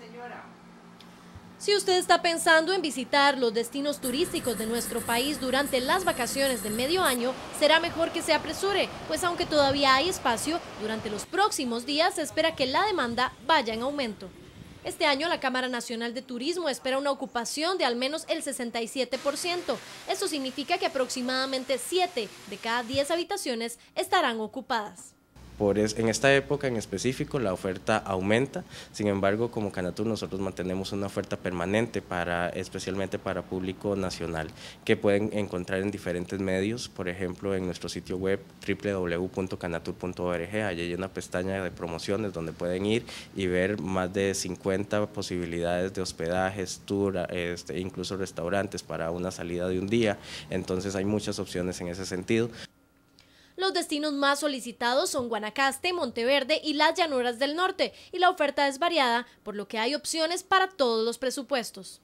señora? Si usted está pensando en visitar los destinos turísticos de nuestro país durante las vacaciones de medio año, será mejor que se apresure, pues aunque todavía hay espacio, durante los próximos días se espera que la demanda vaya en aumento. Este año la Cámara Nacional de Turismo espera una ocupación de al menos el 67%. eso significa que aproximadamente 7 de cada 10 habitaciones estarán ocupadas. Por es, en esta época en específico la oferta aumenta, sin embargo como Canatur nosotros mantenemos una oferta permanente para, especialmente para público nacional, que pueden encontrar en diferentes medios, por ejemplo en nuestro sitio web www.canatur.org, allí hay una pestaña de promociones donde pueden ir y ver más de 50 posibilidades de hospedajes, tour, este, incluso restaurantes para una salida de un día, entonces hay muchas opciones en ese sentido. Los destinos más solicitados son Guanacaste, Monteverde y las llanuras del norte, y la oferta es variada, por lo que hay opciones para todos los presupuestos.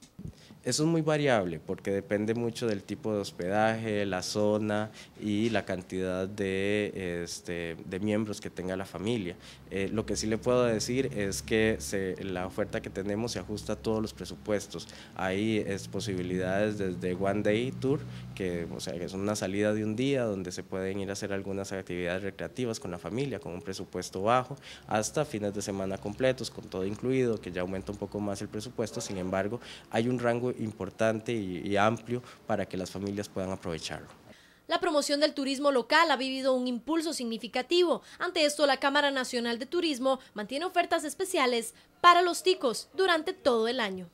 Eso es muy variable porque depende mucho del tipo de hospedaje, la zona y la cantidad de, este, miembros que tenga la familia. Eh, lo que sí le puedo decir es que la oferta que tenemos se ajusta a todos los presupuestos. Hay posibilidades desde One Day Tour, que, o sea, que es una salida de un día donde se pueden ir a hacer algunas actividades recreativas con la familia con un presupuesto bajo, hasta fines de semana completos con todo incluido, que ya aumenta un poco más el presupuesto. Sin embargo, hay un rango importante y, amplio para que las familias puedan aprovecharlo. La promoción del turismo local ha vivido un impulso significativo. Ante esto, la Cámara Nacional de Turismo mantiene ofertas especiales para los ticos durante todo el año.